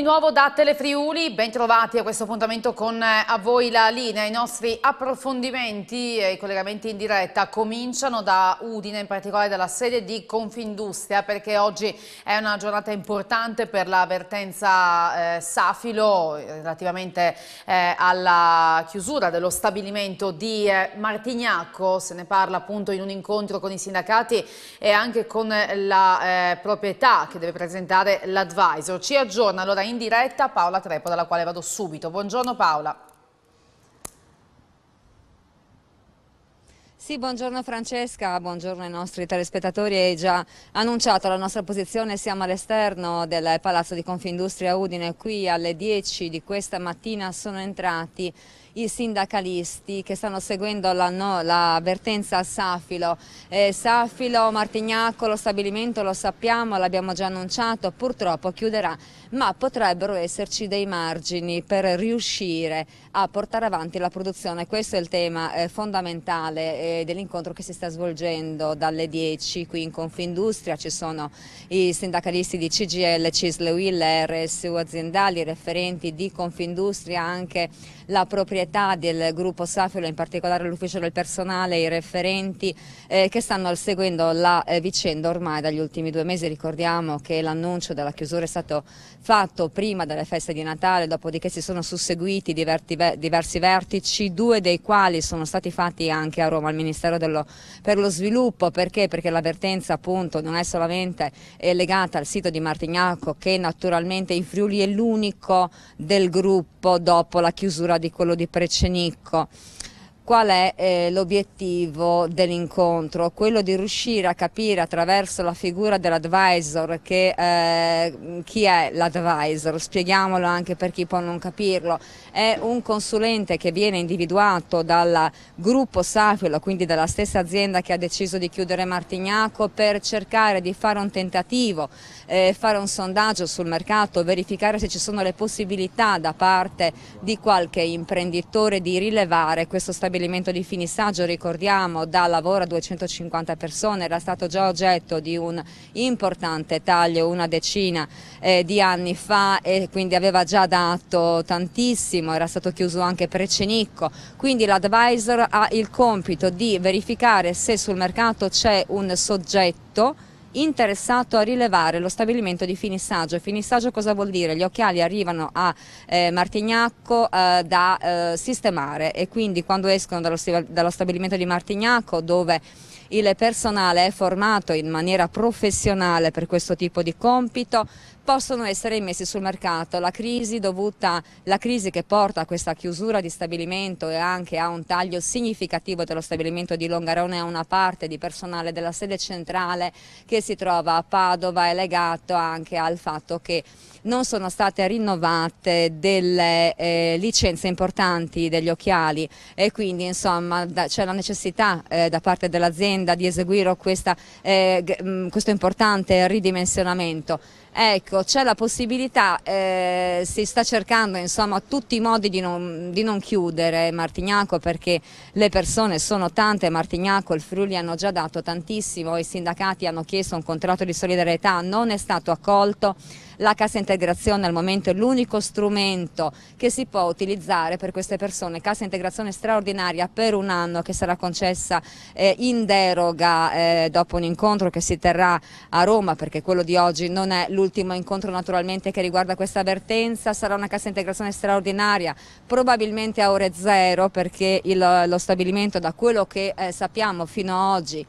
di nuovo da Telefriuli, bentrovati a questo appuntamento con eh, a voi la linea. I nostri approfondimenti e i collegamenti in diretta cominciano da Udine, in particolare dalla sede di Confindustria, perché oggi è una giornata importante per l'avvertenza eh, Safilo relativamente eh, alla chiusura dello stabilimento di eh, Martignacco. Se ne parla appunto in un incontro con i sindacati e anche con la eh, proprietà che deve presentare l'advisor. Ci aggiorna allora in in diretta Paola Trepo, dalla quale vado subito. Buongiorno Paola. Sì, buongiorno Francesca, buongiorno ai nostri telespettatori. Hai già annunciato la nostra posizione, siamo all'esterno del Palazzo di Confindustria Udine. Qui alle 10 di questa mattina sono entrati i sindacalisti che stanno seguendo l'avvertenza la no, a Safilo. Eh, Safilo, Martignacco, lo stabilimento lo sappiamo, l'abbiamo già annunciato, purtroppo chiuderà, ma potrebbero esserci dei margini per riuscire a portare avanti la produzione. Questo è il tema eh, fondamentale eh, dell'incontro che si sta svolgendo dalle 10 qui in Confindustria. Ci sono i sindacalisti di CGL, Cisle Will, RSU aziendali, referenti di Confindustria, anche la proprietà solidarietà del gruppo Safilo, in particolare l'ufficio del personale, i referenti eh, che stanno seguendo la eh, vicenda ormai dagli ultimi due mesi. Ricordiamo che l'annuncio della chiusura è stato fatto prima delle feste di Natale, dopodiché si sono susseguiti diverti, diversi vertici, due dei quali sono stati fatti anche a Roma al Ministero dello, per lo Sviluppo. Perché? Perché l'avvertenza appunto non è solamente eh, legata al sito di Martignacco che naturalmente in Friuli è l'unico del gruppo dopo la chiusura di quello di Precenicco. Qual è eh, l'obiettivo dell'incontro? Quello di riuscire a capire attraverso la figura dell'advisor che, eh, chi è l'advisor, spieghiamolo anche per chi può non capirlo, è un consulente che viene individuato dal gruppo Safilo, quindi dalla stessa azienda che ha deciso di chiudere Martignaco per cercare di fare un tentativo, eh, fare un sondaggio sul mercato, verificare se ci sono le possibilità da parte di qualche imprenditore di rilevare questo stabilimento stabilimento di Finissaggio, ricordiamo, dà lavoro a 250 persone, era stato già oggetto di un importante taglio una decina eh, di anni fa e quindi aveva già dato tantissimo, era stato chiuso anche Precenicco, quindi l'advisor ha il compito di verificare se sul mercato c'è un soggetto interessato a rilevare lo stabilimento di finissaggio. Finissaggio cosa vuol dire? Gli occhiali arrivano a eh, Martignacco eh, da eh, sistemare e quindi quando escono dallo, dallo stabilimento di Martignacco dove il personale è formato in maniera professionale per questo tipo di compito, possono essere immessi sul mercato. La crisi, dovuta, la crisi che porta a questa chiusura di stabilimento e anche a un taglio significativo dello stabilimento di Longarone a una parte di personale della sede centrale che si trova a Padova è legato anche al fatto che non sono state rinnovate delle eh, licenze importanti degli occhiali e quindi insomma c'è la necessità eh, da parte dell'azienda di eseguire questa, eh, mm, questo importante ridimensionamento. Ecco, c'è la possibilità, eh, si sta cercando insomma tutti i modi di non, di non, chiudere Martignaco perché le persone sono tante, Martignaco, il Friuli hanno già dato tantissimo, i sindacati hanno chiesto un contratto di solidarietà, non è stato accolto. La cassa integrazione al momento è l'unico strumento che si può utilizzare per queste persone, cassa integrazione straordinaria per un anno che sarà concessa eh, in deroga eh, dopo un incontro che si terrà a Roma perché quello di oggi non è l'ultimo incontro naturalmente che riguarda questa avvertenza, sarà una cassa integrazione straordinaria probabilmente a ore zero perché il, lo stabilimento da quello che eh, sappiamo fino ad oggi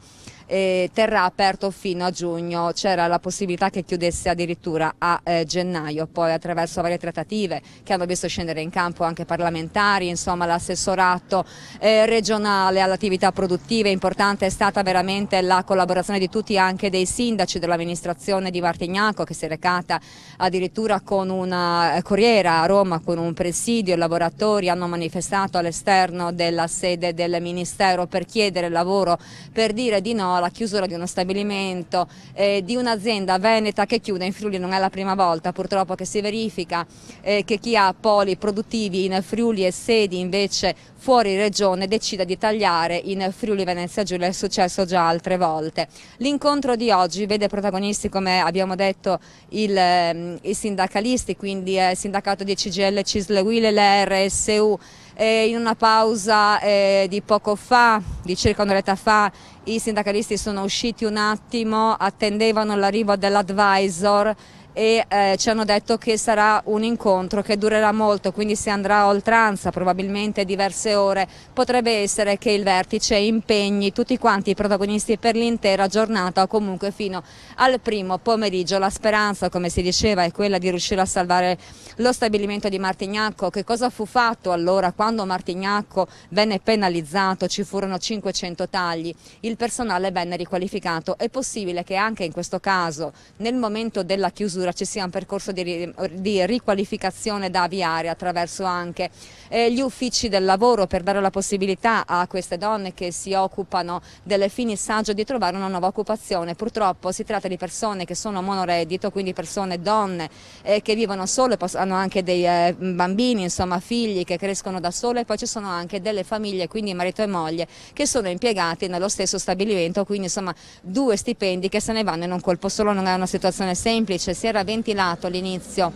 eh, terrà aperto fino a giugno. C'era la possibilità che chiudesse addirittura a eh, gennaio, poi attraverso varie trattative che hanno visto scendere in campo anche parlamentari, insomma l'assessorato eh, regionale all'attività produttiva. Importante è stata veramente la collaborazione di tutti, anche dei sindaci dell'amministrazione di Martignacco che si è recata addirittura con una eh, corriera a Roma, con un presidio, i lavoratori hanno manifestato all'esterno della sede del Ministero per chiedere lavoro, per dire di no alla chiusura di uno stabilimento, eh, di un'azienda veneta che chiude in Friuli, non è la prima volta purtroppo che si verifica eh, che chi ha poli produttivi in Friuli e sedi invece fuori regione decida di tagliare in Friuli Venezia Giulia, è successo già altre volte. L'incontro di oggi vede protagonisti come abbiamo detto il ehm, eh, i sindacalisti, quindi eh, il sindacato di CGL, CISL, WIL e l'RSU. in una pausa eh, di poco fa, di circa un'oretta fa, i sindacalisti sono usciti un attimo, attendevano l'arrivo dell'advisor e eh, ci hanno detto che sarà un incontro che durerà molto, quindi si andrà a oltranza, probabilmente diverse ore. Potrebbe essere che il vertice impegni tutti quanti i protagonisti per l'intera giornata o comunque fino al primo pomeriggio. La speranza, come si diceva, è quella di riuscire a salvare lo stabilimento di Martignacco. Che cosa fu fatto allora quando Martignacco venne penalizzato? Ci furono 500 tagli, il personale venne riqualificato. È possibile che anche in questo caso, nel momento della chiusura addirittura ci sia un percorso di, di riqualificazione da avviare attraverso anche eh, gli uffici del lavoro per dare la possibilità a queste donne che si occupano delle fini finissaggio di trovare una nuova occupazione. Purtroppo si tratta di persone che sono monoreddito, quindi persone, donne eh, che vivono sole, hanno anche dei eh, bambini, insomma figli che crescono da sole e poi ci sono anche delle famiglie, quindi marito e moglie, che sono impiegati nello stesso stabilimento, quindi insomma due stipendi che se ne vanno in un colpo solo, non è una situazione semplice, si è aver ventilato all'inizio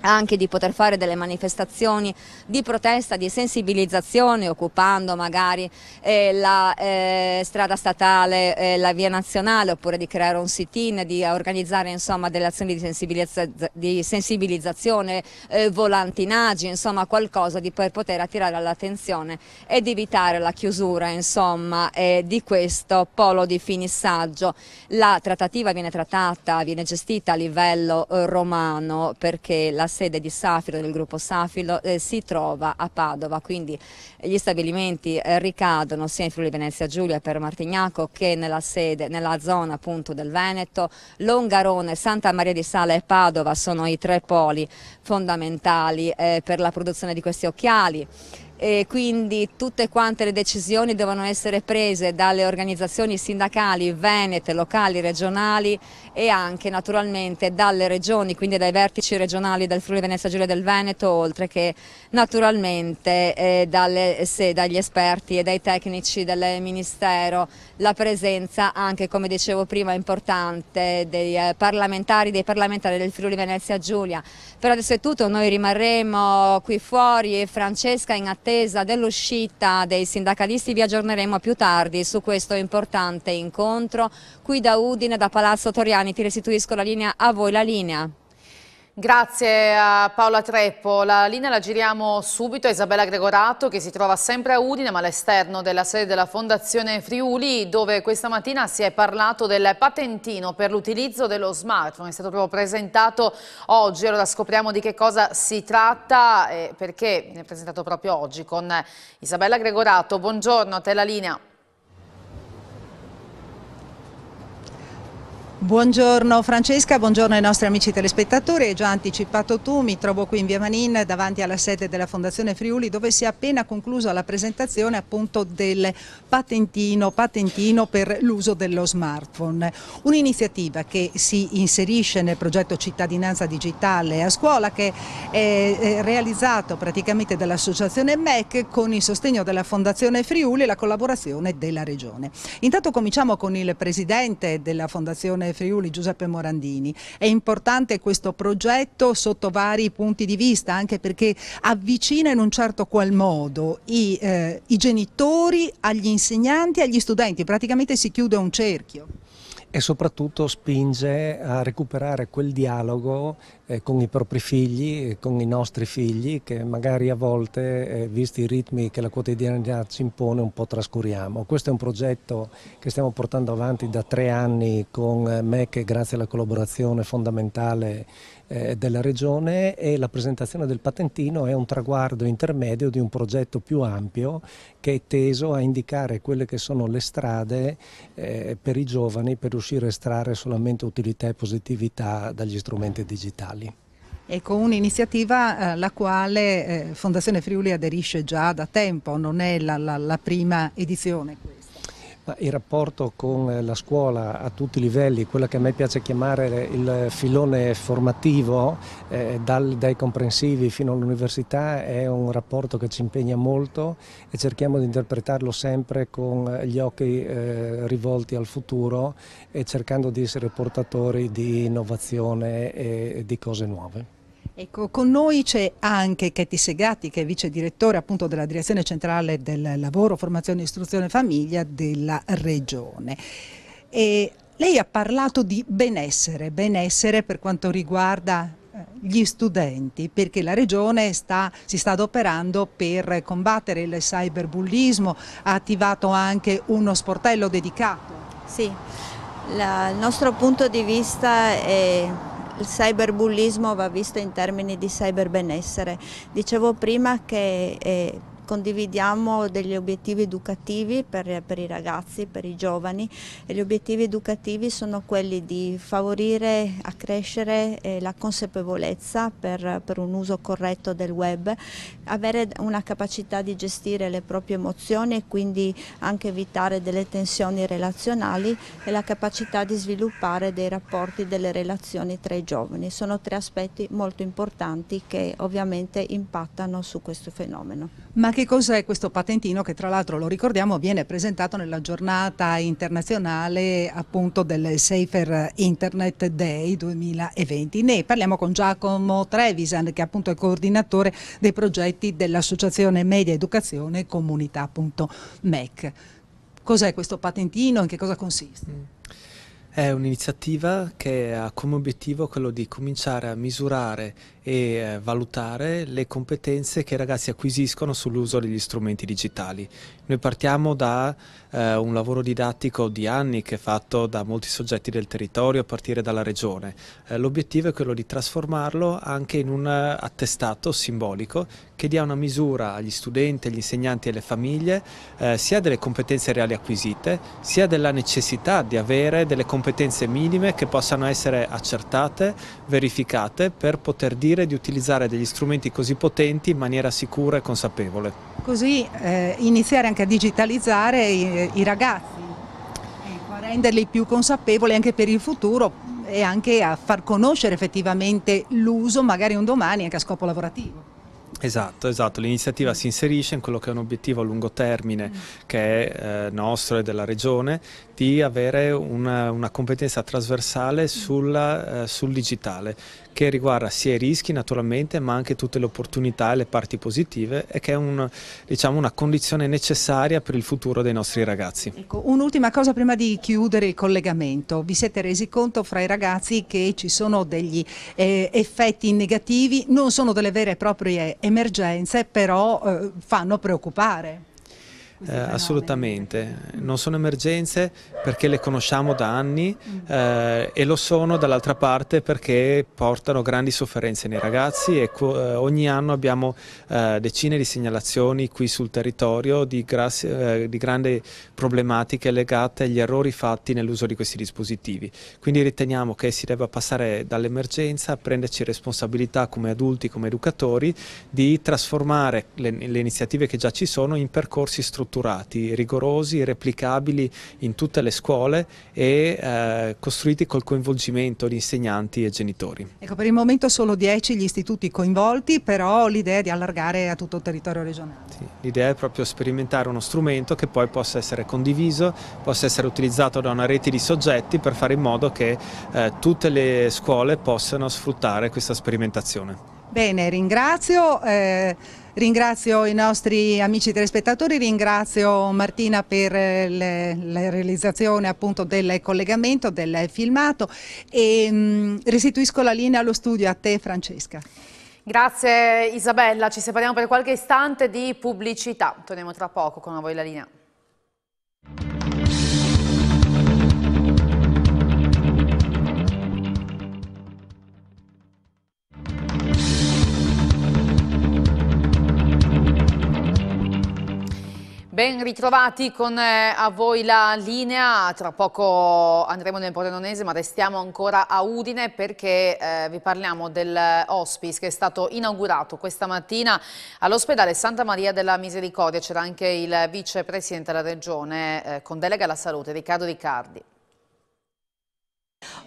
anche di poter fare delle manifestazioni di protesta, di sensibilizzazione, occupando magari eh, la eh, strada statale, eh, la via nazionale, oppure di creare un sit-in, di organizzare insomma, delle azioni di, sensibilizza di sensibilizzazione, eh, volantinaggi, insomma qualcosa di per poter attirare l'attenzione ed evitare la chiusura insomma, eh, di questo polo di finissaggio. La trattativa viene trattata, viene gestita a livello eh, romano perché la sede di Safilo, del gruppo Safilo, eh, si trova a Padova, quindi gli stabilimenti eh, ricadono sia in Friuli Venezia Giulia per Martignaco che nella, sede, nella zona appunto del Veneto. Longarone, Santa Maria di Sala e Padova sono i tre poli fondamentali eh, per la produzione di questi occhiali e quindi tutte quante le decisioni devono essere prese dalle organizzazioni sindacali venete, locali, regionali e anche naturalmente dalle regioni, quindi dai vertici regionali del Friuli Venezia Giulia del Veneto, oltre che naturalmente eh, dalle, se, dagli esperti e dai tecnici del Ministero, la presenza anche come dicevo prima importante dei eh, parlamentari, dei parlamentari del Friuli Venezia Giulia. Per adesso è tutto, noi rimarremo qui fuori e Francesca in attesa attesa dell'uscita dei sindacalisti vi aggiorneremo più tardi su questo importante incontro. Qui da Udine, da Palazzo Toriani, ti restituisco la linea a voi la linea. Grazie a Paola Treppo. La linea la giriamo subito a Isabella Gregorato che si trova sempre a Udine ma all'esterno della sede della Fondazione Friuli dove questa mattina si è parlato del patentino per l'utilizzo dello smartphone. È stato proprio presentato oggi, allora scopriamo di che cosa si tratta e perché viene presentato proprio oggi con Isabella Gregorato. Buongiorno, a te la linea. Buongiorno Francesca, buongiorno ai nostri amici telespettatori, hai già anticipato tu, mi trovo qui in via Manin davanti alla sede della Fondazione Friuli dove si è appena conclusa la presentazione appunto del patentino, patentino per l'uso dello smartphone, un'iniziativa che si inserisce nel progetto cittadinanza digitale a scuola che è realizzato praticamente dall'associazione MEC con il sostegno della Fondazione Friuli e la collaborazione della Regione. Intanto cominciamo con il presidente della Fondazione regione Friuli Giuseppe Morandini. È importante questo progetto sotto vari punti di vista anche perché avvicina in un certo qual modo i, eh, i genitori agli insegnanti e agli studenti, praticamente si chiude un cerchio e soprattutto spinge a recuperare quel dialogo eh, con i propri figli, eh, con i nostri figli che magari a volte, eh, visti i ritmi che la quotidianità ci impone, un po' trascuriamo. Questo è un progetto che stiamo portando avanti da tre anni con eh, me che grazie alla collaborazione fondamentale eh, della regione e la presentazione del patentino è un traguardo intermedio di un progetto più ampio che è teso a indicare quelle che sono le strade eh, per i giovani per riuscire a estrarre solamente utilità e positività dagli strumenti digitali. Ecco, un'iniziativa alla eh, quale eh, Fondazione Friuli aderisce già da tempo, non è la, la, la prima edizione. Il rapporto con eh, la scuola a tutti i livelli, quello che a me piace chiamare il filone formativo, eh, dal, dai comprensivi fino all'università, è un rapporto che ci impegna molto e cerchiamo di interpretarlo sempre con eh, gli occhi eh, rivolti al futuro e cercando di essere portatori di innovazione e di cose nuove. Ecco, con noi c'è anche Chetti Segatti che è vice direttore appunto della Direzione Centrale del Lavoro, Formazione, Istruzione e Famiglia della Regione. E lei ha parlato di benessere, benessere per quanto riguarda eh, gli studenti perché la regione sta, si sta adoperando per combattere il cyberbullismo, ha attivato anche uno sportello dedicato. Sì, la, il nostro punto di vista è il cyberbullismo va visto in termini di cyberbenessere. Dicevo prima che eh, condividiamo degli obiettivi educativi per, per, i ragazzi, per i giovani e gli obiettivi educativi sono quelli di favorire, accrescere eh, la consapevolezza per, per, un uso corretto del web, avere una capacità di gestire le proprie emozioni e quindi anche evitare delle tensioni relazionali e la capacità di sviluppare dei rapporti, delle relazioni tra i giovani. Sono tre aspetti molto importanti che ovviamente impattano su questo fenomeno. Ma che cos'è questo patentino che tra l'altro, lo ricordiamo, viene presentato nella giornata internazionale appunto del Safer Internet Day 2020. Ne parliamo con Giacomo Trevisan che appunto è coordinatore dei progetti dell'Associazione Media Educazione Comunità.mec. Cos'è questo patentino? In che cosa consiste? Mm. È un'iniziativa che ha come obiettivo quello di cominciare a misurare e eh, valutare le competenze che i ragazzi acquisiscono sull'uso degli strumenti digitali. Noi partiamo da eh, un lavoro didattico di anni che è fatto da molti soggetti del territorio a partire dalla regione. Eh, L'obiettivo è quello di trasformarlo anche in un attestato simbolico che dia una misura agli studenti, agli insegnanti e alle famiglie eh, sia delle competenze reali acquisite, sia della necessità di avere delle competenze minime che possano essere accertate, verificate per poter dire di utilizzare degli strumenti così potenti in maniera sicura e consapevole. Così eh, iniziare anche a digitalizzare i, i ragazzi, ecco, a renderli più consapevoli anche per il futuro e anche a far conoscere effettivamente l'uso magari un domani anche a scopo lavorativo. Esatto, esatto. l'iniziativa mm. si inserisce in quello che è un obiettivo a lungo termine mm. che è eh, nostro e della Regione di avere una, una competenza trasversale mm. sul, eh, sul digitale che riguarda sia i rischi naturalmente ma anche tutte le opportunità e le parti positive e che è un, diciamo, una condizione necessaria per il futuro dei nostri ragazzi. Ecco, un'ultima cosa prima di chiudere il collegamento, vi siete resi conto fra i ragazzi che ci sono degli eh, effetti negativi, non sono delle vere e proprie emergenze però eh, fanno preoccupare? eh, assolutamente. Non sono emergenze perché le conosciamo da anni eh, e lo sono dall'altra parte perché portano grandi sofferenze nei ragazzi e eh, ogni anno abbiamo eh, decine di segnalazioni qui sul territorio di, eh, di grandi problematiche legate agli errori fatti nell'uso di questi dispositivi. Quindi riteniamo che si debba passare dall'emergenza a prenderci responsabilità come adulti, come educatori, di trasformare le, le iniziative che già ci sono in percorsi strutturali strutturati, rigorosi, replicabili in tutte le scuole e eh, costruiti col coinvolgimento di insegnanti e genitori. Ecco, per il momento solo 10 gli istituti coinvolti, però l'idea è di allargare a tutto il territorio regionale. Sì, l'idea è proprio sperimentare uno strumento che poi possa essere condiviso, possa essere utilizzato da una rete di soggetti per fare in modo che eh, tutte le scuole possano sfruttare questa sperimentazione. Bene, ringrazio. Eh, ringrazio i nostri amici telespettatori, ringrazio Martina per eh, le, la realizzazione appunto del collegamento, del filmato e mh, mm, restituisco la linea allo studio a te Francesca. Grazie Isabella, ci separiamo per qualche istante di pubblicità, torniamo tra poco con voi la linea. Ben ritrovati con eh, a voi la linea, tra poco andremo nel Pordenonese ma restiamo ancora a Udine perché eh, vi parliamo del eh, hospice che è stato inaugurato questa mattina all'ospedale Santa Maria della Misericordia, c'era anche il vicepresidente della regione eh, con delega alla salute Riccardo Riccardi.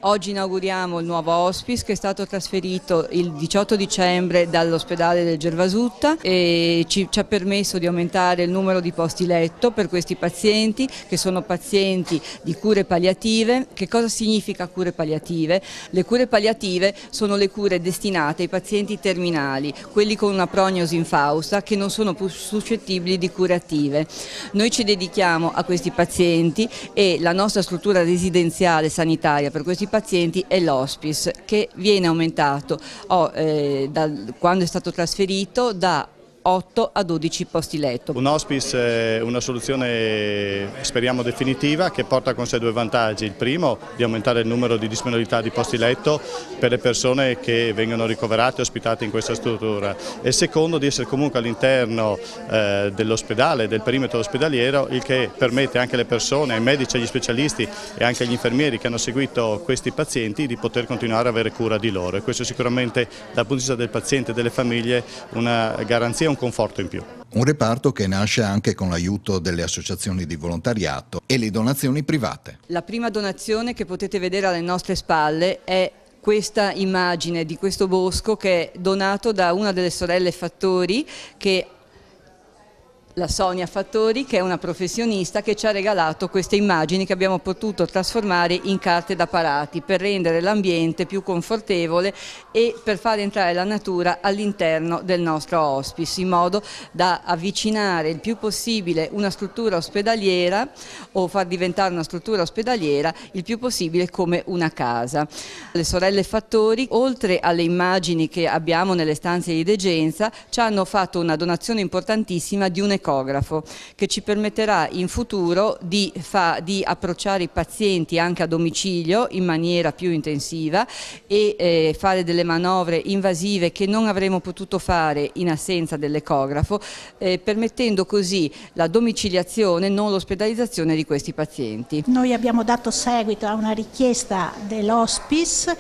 Oggi inauguriamo il nuovo hospice che è stato trasferito il 18 dicembre dall'ospedale del Gervasutta e ci, ci, ha permesso di aumentare il numero di posti letto per questi pazienti che sono pazienti di cure palliative. Che cosa significa cure palliative? Le cure palliative sono le cure destinate ai pazienti terminali, quelli con una prognosi infausta che non sono più suscettibili di cure attive. Noi ci dedichiamo a questi pazienti e la nostra struttura residenziale sanitaria per questi pazienti pazienti e l'hospice che viene aumentato oh, eh, da, quando è stato trasferito da 8 a 12 posti letto. Un hospice è una soluzione speriamo definitiva che porta con sé due vantaggi. Il primo di aumentare il numero di disponibilità di posti letto per le persone che vengono ricoverate e ospitate in questa struttura e il secondo di essere comunque all'interno eh, dell'ospedale, del perimetro ospedaliero, il che permette anche alle persone, ai medici, agli specialisti e anche agli infermieri che hanno seguito questi pazienti di poter continuare a avere cura di loro e questo è sicuramente dal punto di vista del paziente e delle famiglie una garanzia un conforto in più. Un reparto che nasce anche con l'aiuto delle associazioni di volontariato e le donazioni private. La prima donazione che potete vedere alle nostre spalle è questa immagine di questo bosco che è donato da una delle sorelle Fattori che la Sonia Fattori che è una professionista che ci ha regalato queste immagini che abbiamo potuto trasformare in carte da parati per rendere l'ambiente più confortevole e per far entrare la natura all'interno del nostro hospice in modo da avvicinare il più possibile una struttura ospedaliera o far diventare una struttura ospedaliera il più possibile come una casa. Le sorelle Fattori oltre alle immagini che abbiamo nelle stanze di degenza ci hanno fatto una donazione importantissima di un ecografo che ci permetterà in futuro di, fa, di approcciare i pazienti anche a domicilio in maniera più intensiva e eh, fare delle manovre invasive che non avremmo potuto fare in assenza dell'ecografo, eh, permettendo così la domiciliazione, non l'ospedalizzazione di questi pazienti. Noi abbiamo dato seguito a una richiesta dell'Hospice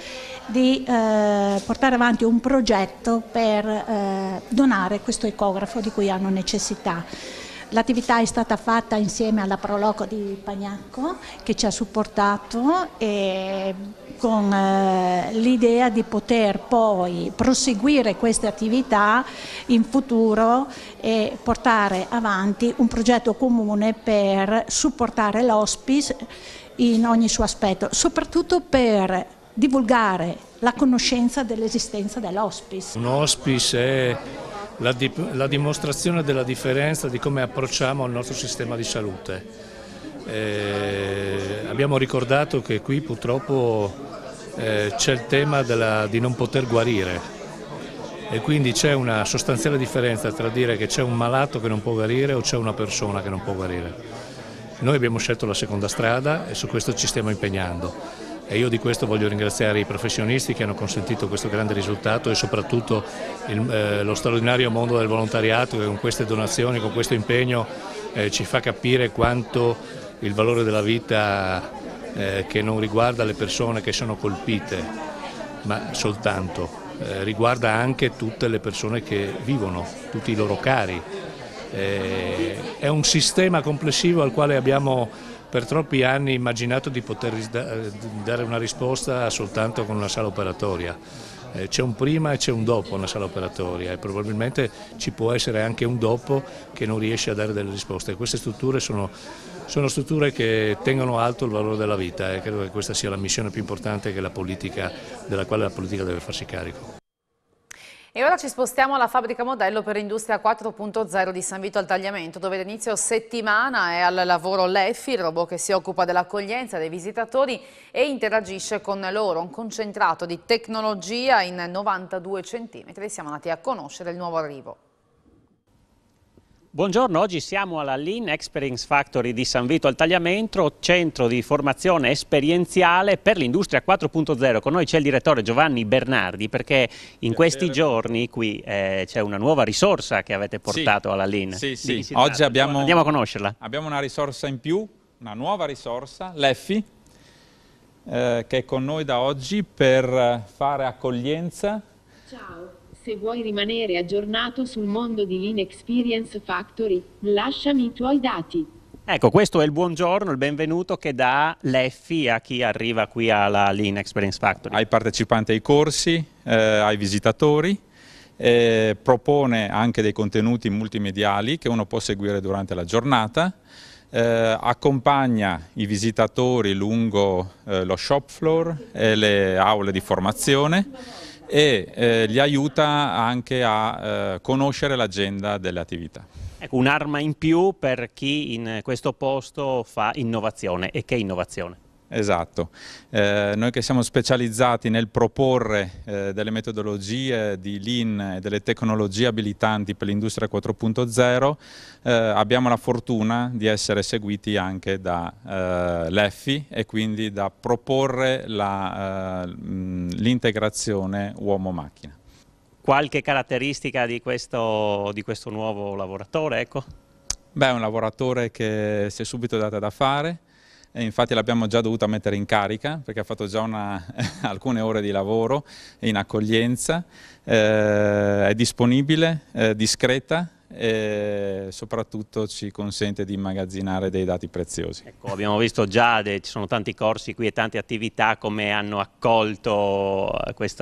di eh, portare avanti un progetto per eh, donare questo ecografo di cui hanno necessità. L'attività è stata fatta insieme alla Proloco di Pagnacco che ci ha supportato con eh, l'idea di poter poi proseguire queste attività in futuro e portare avanti un progetto comune per supportare l'hospice in ogni suo aspetto, soprattutto per divulgare la conoscenza dell'esistenza dell'hospice. Un hospice è la, di, la dimostrazione della differenza di come approcciamo il nostro sistema di salute. Eh, abbiamo ricordato che qui purtroppo eh, c'è il tema della, di non poter guarire e quindi c'è una sostanziale differenza tra dire che c'è un malato che non può guarire o c'è una persona che non può guarire. Noi abbiamo scelto la seconda strada e su questo ci stiamo impegnando e io di questo voglio ringraziare i professionisti che hanno consentito questo grande risultato e soprattutto il, eh, lo straordinario mondo del volontariato che con queste donazioni, con questo impegno eh, ci fa capire quanto il valore della vita eh, che non riguarda le persone che sono colpite, ma soltanto, eh, riguarda anche tutte le persone che vivono, tutti i loro cari. Eh, è un sistema complessivo al quale abbiamo per troppi anni immaginato di poter eh, dare una risposta soltanto con una sala operatoria. Eh, c'è un prima e c'è un dopo nella sala operatoria e probabilmente ci può essere anche un dopo che non riesce a dare delle risposte. Queste strutture sono, sono strutture che tengono alto il valore della vita e credo che questa sia la missione più importante della quale la politica deve farsi carico. E ora ci spostiamo alla fabbrica modello per Industria 4.0 di San Vito al Tagliamento, dove da settimana è al lavoro Leffi, il robot che si occupa dell'accoglienza dei visitatori e interagisce con loro. Un concentrato di tecnologia in 92 centimetri. Siamo andati a conoscere il nuovo arrivo. Buongiorno, oggi siamo alla Lean Experience Factory di San Vito al Tagliamento, centro di formazione esperienziale per l'industria 4.0. Con noi c'è il direttore Giovanni Bernardi perché in questi giorni qui eh, c'è una nuova risorsa che avete portato sì, alla Lean. Sì, sì. Oggi abbiamo, andiamo a conoscerla. Abbiamo una risorsa in più, una nuova risorsa, l'EFI, eh, che è con noi da oggi per fare accoglienza Ciao se vuoi rimanere aggiornato sul mondo di Lean Experience Factory, lasciami i tuoi dati. Ecco, questo è il buongiorno, il benvenuto che dà Leffi a chi arriva qui alla Lean Experience Factory. Ai partecipanti ai corsi, eh, ai visitatori, eh, propone anche dei contenuti multimediali che uno può seguire durante la giornata, eh, accompagna i visitatori lungo eh, lo shop floor e le aule di formazione e eh, li aiuta anche a eh, conoscere l'agenda delle attività. Ecco, un'arma in più per chi in questo posto fa innovazione. E che innovazione? Esatto, eh, noi che siamo specializzati nel proporre eh, delle metodologie di lean e delle tecnologie abilitanti per l'industria 4.0 eh, abbiamo la fortuna di essere seguiti anche dall'EFI eh, e quindi da proporre eh, l'integrazione uomo-macchina. Qualche caratteristica di questo, di questo nuovo lavoratore? Ecco. Beh, è un lavoratore che si è subito data da fare, e infatti l'abbiamo già dovuta mettere in carica perché ha fatto già una, alcune ore di lavoro in accoglienza, eh, è disponibile, eh, discreta, e soprattutto ci consente di immagazzinare dei dati preziosi. Ecco, abbiamo visto già, ci sono tanti corsi qui e tante attività, come hanno accolto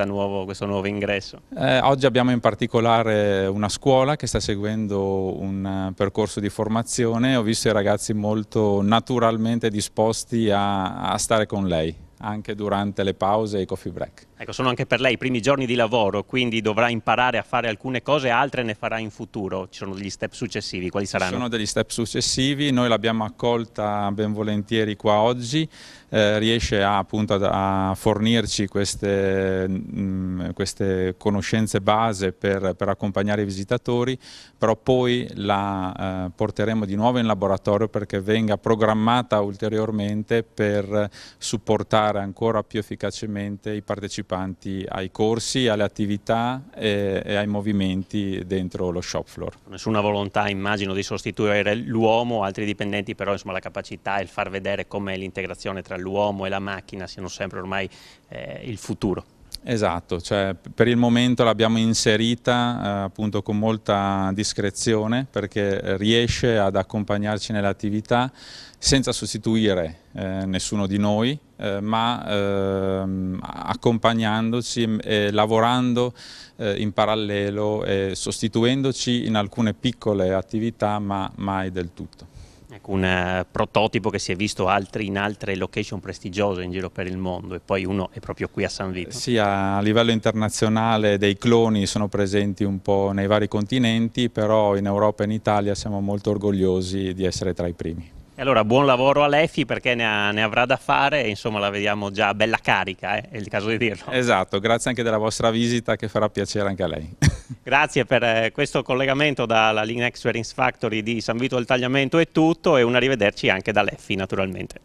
nuovo, questo nuovo ingresso? Eh, oggi abbiamo in particolare una scuola che sta seguendo un eh, percorso di formazione, ho visto i ragazzi molto naturalmente disposti a, a stare con lei anche durante le pause e i coffee break. Ecco, sono anche per lei i primi giorni di lavoro, quindi dovrà imparare a fare alcune cose, altre ne farà in futuro. Ci sono degli step successivi, quali saranno? Ci sono degli step successivi, noi l'abbiamo accolta ben volentieri qua oggi, eh, riesce a, appunto a, fornirci queste, mh, mm, queste conoscenze base per, per, accompagnare i visitatori, però poi la eh, porteremo di nuovo in laboratorio perché venga programmata ulteriormente per supportare integrare ancora più efficacemente i partecipanti ai corsi, alle attività e, e ai movimenti dentro lo shop floor. Nessuna volontà immagino di sostituire l'uomo o altri dipendenti, però insomma, la capacità e il far vedere come l'integrazione tra l'uomo e la macchina siano sempre ormai eh, il futuro. Esatto, cioè per il momento l'abbiamo inserita eh, appunto con molta discrezione perché riesce ad accompagnarci nell'attività senza sostituire eh, nessuno di noi, eh, ma ehm, accompagnandoci mm, e lavorando eh, in parallelo e sostituendoci in alcune piccole attività ma mai del tutto. Ecco, un eh, prototipo che si è visto altri, in altre location prestigiose in giro per il mondo e poi uno è proprio qui a San Vito. Sì, a livello internazionale dei cloni sono presenti un po' nei vari continenti, però in Europa e in Italia siamo molto orgogliosi di essere tra i primi. E allora buon lavoro a Leffi perché ne, ha, ne, avrà da fare e insomma la vediamo già bella carica, eh? è il caso di dirlo. Esatto, grazie anche della vostra visita che farà piacere anche a lei. Grazie per eh, questo collegamento dalla Lean Experience Factory di San Vito del Tagliamento è tutto e un arrivederci anche da Leffi naturalmente.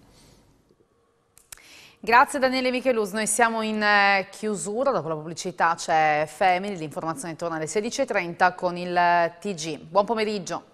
Grazie Daniele Michelus, noi siamo in eh, chiusura, dopo la pubblicità c'è Femini, l'informazione torna alle 16.30 con il eh, TG. Buon pomeriggio.